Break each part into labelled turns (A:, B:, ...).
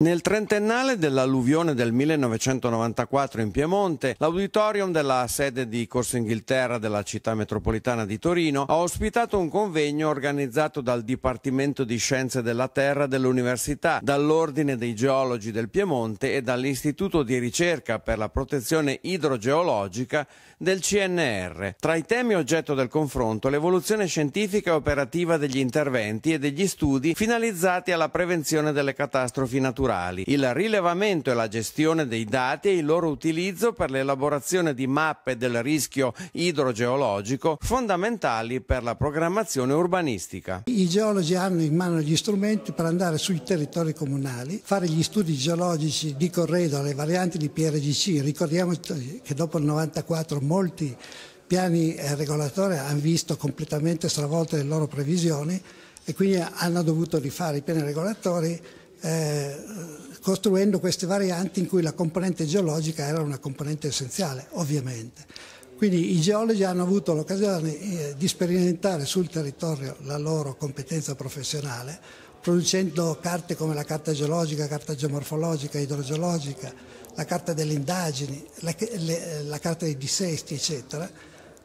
A: Nel trentennale dell'alluvione del 1994 in Piemonte, l'auditorium della sede di Corso Inghilterra della città metropolitana di Torino ha ospitato un convegno organizzato dal Dipartimento di Scienze della Terra dell'Università, dall'Ordine dei Geologi del Piemonte e dall'Istituto di Ricerca per la Protezione Idrogeologica del CNR. Tra i temi oggetto del confronto l'evoluzione scientifica e operativa degli interventi e degli studi finalizzati alla prevenzione delle catastrofi naturali culturali, il rilevamento e la gestione dei dati e il loro utilizzo per l'elaborazione di mappe del rischio idrogeologico fondamentali per la programmazione urbanistica. I
B: geologi hanno in mano gli strumenti per andare sui territori comunali, fare gli studi geologici di corredo alle varianti di PRGC. Ricordiamoci che dopo il 94 molti piani eh, regolatori hanno visto completamente stravolte le loro previsioni e quindi hanno dovuto rifare i piani regolatori eh, costruendo queste varianti in cui la componente geologica era una componente essenziale, ovviamente. Quindi i geologi hanno avuto l'occasione eh, di sperimentare sul territorio la loro competenza professionale, producendo carte come la carta geologica, carta geomorfologica, idrogeologica, la carta delle indagini, la, le, la carta dei dissesti, eccetera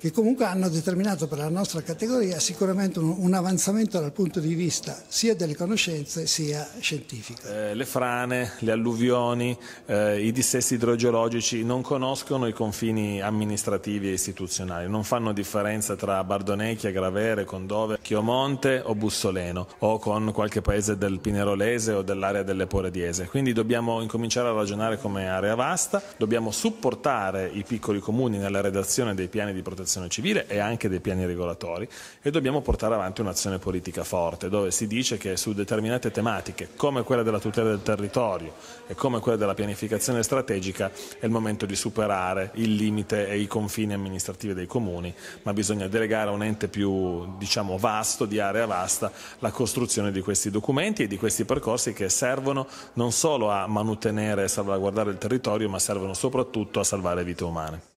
B: che comunque hanno determinato per la nostra categoria sicuramente un, un avanzamento dal punto di vista sia delle conoscenze sia scientifiche.
C: Eh, le frane, le alluvioni, eh, i dissesti idrogeologici non conoscono i confini amministrativi e istituzionali, non fanno differenza tra Bardonecchia, Gravere, Condove, Chiomonte o Bussoleno o con qualche paese del Pinerolese o dell'area delle Porediese. Quindi dobbiamo incominciare a ragionare come area vasta, dobbiamo supportare i piccoli comuni nella redazione dei piani di protezione protezione civile e anche dei piani regolatori e dobbiamo portare avanti un'azione politica forte dove si dice che su determinate tematiche come quella della tutela del territorio e come quella della pianificazione strategica è il momento di superare il limite e i confini amministrativi dei comuni ma bisogna delegare a un ente più diciamo vasto, di area vasta, la costruzione di questi documenti e di questi percorsi che servono non solo a manutenere e salvaguardare il territorio ma servono soprattutto a salvare vite umane.